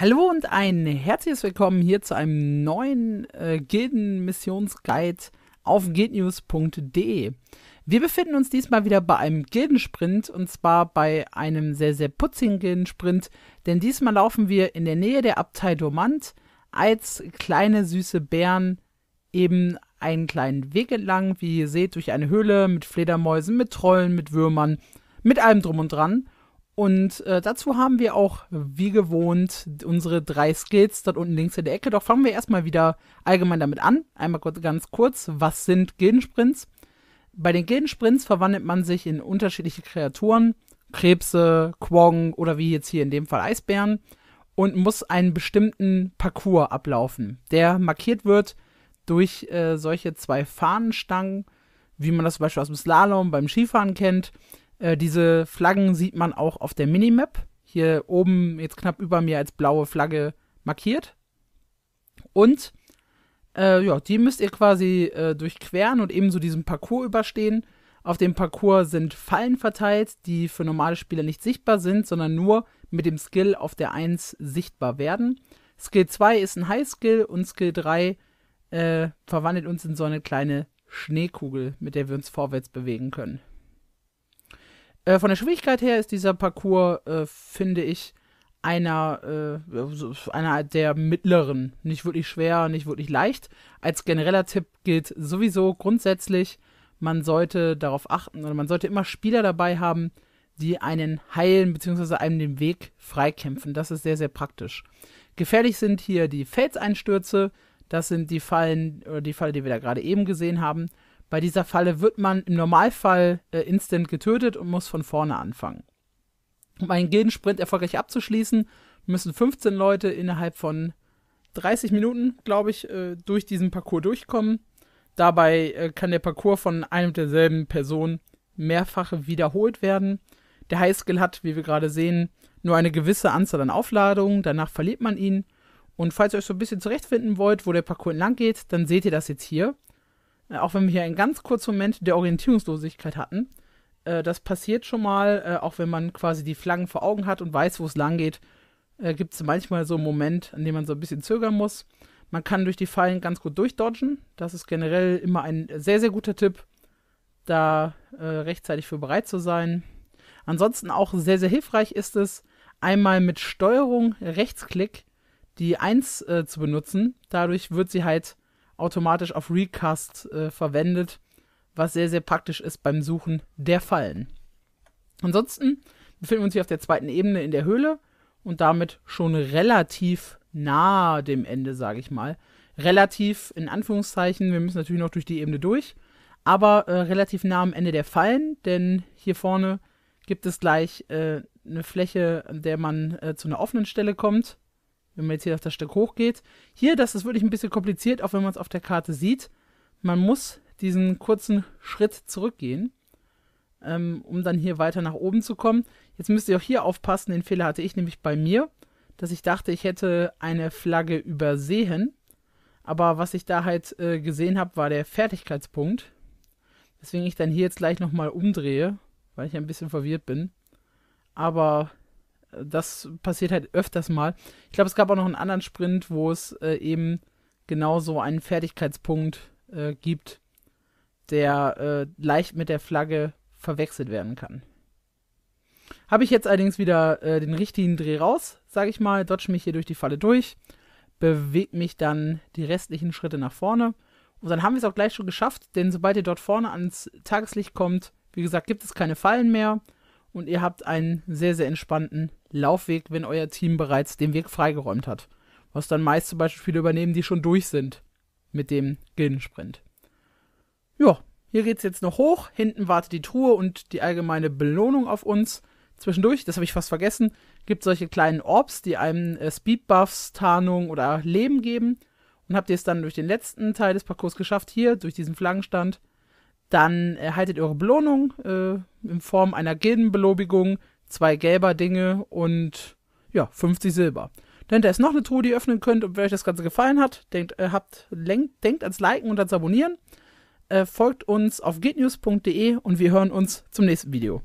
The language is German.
Hallo und ein herzliches Willkommen hier zu einem neuen äh, Gilden-Missionsguide auf guildnews.de. Wir befinden uns diesmal wieder bei einem Gildensprint und zwar bei einem sehr, sehr putzigen Gildensprint, denn diesmal laufen wir in der Nähe der Abtei Dormant als kleine süße Bären eben einen kleinen Weg entlang, wie ihr seht, durch eine Höhle mit Fledermäusen, mit Trollen, mit Würmern, mit allem drum und dran und äh, dazu haben wir auch, wie gewohnt, unsere drei Skills dort unten links in der Ecke. Doch fangen wir erstmal wieder allgemein damit an. Einmal ganz kurz, was sind Gildensprints? Bei den Gildensprints verwandelt man sich in unterschiedliche Kreaturen, Krebse, Quoggen oder wie jetzt hier in dem Fall Eisbären und muss einen bestimmten Parcours ablaufen, der markiert wird durch äh, solche zwei Fahnenstangen, wie man das zum Beispiel aus dem Slalom beim Skifahren kennt äh, diese Flaggen sieht man auch auf der Minimap. Hier oben, jetzt knapp über mir als blaue Flagge markiert. Und äh, ja, die müsst ihr quasi äh, durchqueren und ebenso diesen Parcours überstehen. Auf dem Parcours sind Fallen verteilt, die für normale Spieler nicht sichtbar sind, sondern nur mit dem Skill auf der 1 sichtbar werden. Skill 2 ist ein High Skill und Skill 3 äh, verwandelt uns in so eine kleine Schneekugel, mit der wir uns vorwärts bewegen können. Äh, von der Schwierigkeit her ist dieser Parcours, äh, finde ich, einer, äh, einer der mittleren. Nicht wirklich schwer, nicht wirklich leicht. Als genereller Tipp gilt sowieso grundsätzlich, man sollte darauf achten oder man sollte immer Spieler dabei haben, die einen heilen bzw. einem den Weg freikämpfen. Das ist sehr, sehr praktisch. Gefährlich sind hier die Felseinstürze, das sind die Fallen oder die Falle, die wir da gerade eben gesehen haben. Bei dieser Falle wird man im Normalfall äh, instant getötet und muss von vorne anfangen. Um einen Gildensprint erfolgreich abzuschließen, müssen 15 Leute innerhalb von 30 Minuten, glaube ich, äh, durch diesen Parcours durchkommen. Dabei äh, kann der Parcours von einem derselben Person mehrfach wiederholt werden. Der Highskill hat, wie wir gerade sehen, nur eine gewisse Anzahl an Aufladungen, danach verliert man ihn. Und falls ihr euch so ein bisschen zurechtfinden wollt, wo der Parcours entlang geht, dann seht ihr das jetzt hier auch wenn wir hier einen ganz kurzen Moment der Orientierungslosigkeit hatten, äh, das passiert schon mal, äh, auch wenn man quasi die Flaggen vor Augen hat und weiß, wo es lang geht, äh, gibt es manchmal so einen Moment, an dem man so ein bisschen zögern muss. Man kann durch die Fallen ganz gut durchdodgen. Das ist generell immer ein sehr, sehr guter Tipp, da äh, rechtzeitig für bereit zu sein. Ansonsten auch sehr, sehr hilfreich ist es, einmal mit Steuerung Rechtsklick die 1 äh, zu benutzen. Dadurch wird sie halt automatisch auf Recast äh, verwendet, was sehr, sehr praktisch ist beim Suchen der Fallen. Ansonsten befinden wir uns hier auf der zweiten Ebene in der Höhle und damit schon relativ nah dem Ende, sage ich mal. Relativ in Anführungszeichen, wir müssen natürlich noch durch die Ebene durch, aber äh, relativ nah am Ende der Fallen, denn hier vorne gibt es gleich äh, eine Fläche, an der man äh, zu einer offenen Stelle kommt wenn man jetzt hier auf das Stück hochgeht. Hier, das ist wirklich ein bisschen kompliziert, auch wenn man es auf der Karte sieht. Man muss diesen kurzen Schritt zurückgehen, ähm, um dann hier weiter nach oben zu kommen. Jetzt müsst ihr auch hier aufpassen, den Fehler hatte ich nämlich bei mir, dass ich dachte, ich hätte eine Flagge übersehen. Aber was ich da halt äh, gesehen habe, war der Fertigkeitspunkt. Deswegen ich dann hier jetzt gleich nochmal umdrehe, weil ich ein bisschen verwirrt bin. Aber das passiert halt öfters mal. Ich glaube, es gab auch noch einen anderen Sprint, wo es äh, eben genauso einen Fertigkeitspunkt äh, gibt, der äh, leicht mit der Flagge verwechselt werden kann. Habe ich jetzt allerdings wieder äh, den richtigen Dreh raus, sage ich mal, dodge mich hier durch die Falle durch, bewege mich dann die restlichen Schritte nach vorne und dann haben wir es auch gleich schon geschafft, denn sobald ihr dort vorne ans Tageslicht kommt, wie gesagt, gibt es keine Fallen mehr und ihr habt einen sehr, sehr entspannten Laufweg, wenn euer Team bereits den Weg freigeräumt hat. Was dann meist zum Beispiel Spiele übernehmen, die schon durch sind mit dem Gildensprint. Ja, hier geht's jetzt noch hoch. Hinten wartet die Truhe und die allgemeine Belohnung auf uns. Zwischendurch, das habe ich fast vergessen, gibt solche kleinen Orbs, die einem äh, Speedbuffs, Tarnung oder Leben geben. Und habt ihr es dann durch den letzten Teil des Parcours geschafft, hier durch diesen Flaggenstand, dann erhaltet eure Belohnung äh, in Form einer Gildenbelobigung, zwei gelber Dinge und ja, 50 Silber. Denn da ist noch eine Truhe, die ihr öffnen könnt. Und wenn euch das Ganze gefallen hat, denkt, äh, habt, lenkt, denkt ans Liken und ans Abonnieren. Äh, folgt uns auf geetnews.de und wir hören uns zum nächsten Video.